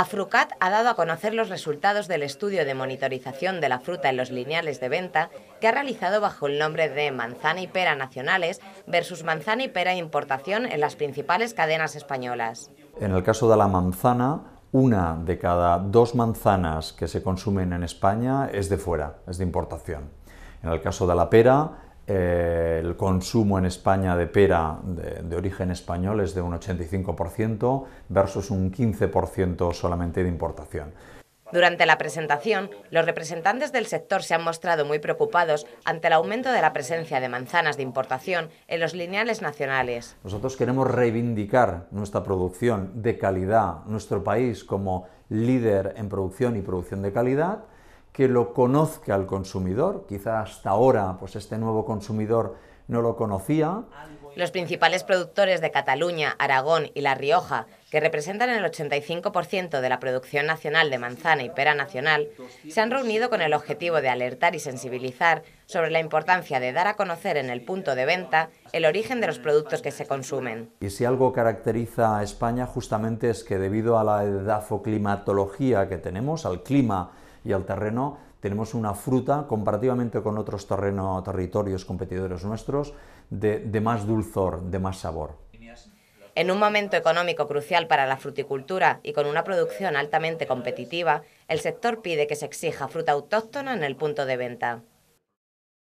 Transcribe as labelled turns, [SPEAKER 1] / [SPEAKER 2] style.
[SPEAKER 1] Afrucat ha dado a conocer los resultados del estudio de monitorización de la fruta en los lineales de venta que ha realizado bajo el nombre de manzana y pera nacionales versus manzana y pera importación en las principales cadenas españolas.
[SPEAKER 2] En el caso de la manzana, una de cada dos manzanas que se consumen en España es de fuera, es de importación. En el caso de la pera, eh, el consumo en España de pera de origen español es de un 85% versus un 15% solamente de importación.
[SPEAKER 1] Durante la presentación, los representantes del sector se han mostrado muy preocupados ante el aumento de la presencia de manzanas de importación en los lineales nacionales.
[SPEAKER 2] Nosotros queremos reivindicar nuestra producción de calidad, nuestro país como líder en producción y producción de calidad, que lo conozca al consumidor. Quizá hasta ahora pues este nuevo consumidor no lo conocía. Los
[SPEAKER 1] principales productores de Cataluña, Aragón y La Rioja, que representan el 85% de la producción nacional de manzana y pera nacional, se han reunido con el objetivo de alertar y sensibilizar sobre la importancia de dar a conocer en el punto de venta el origen de los productos que se consumen.
[SPEAKER 2] Y si algo caracteriza a España justamente es que debido a la edafoclimatología que tenemos, al clima y al terreno tenemos una fruta comparativamente con otros territorios competidores nuestros de más dulzor, de más sabor.
[SPEAKER 1] En un momento económico crucial para la fruticultura y con una producción altamente competitiva, el sector pide que se exija fruta autóctona en el punto de venta.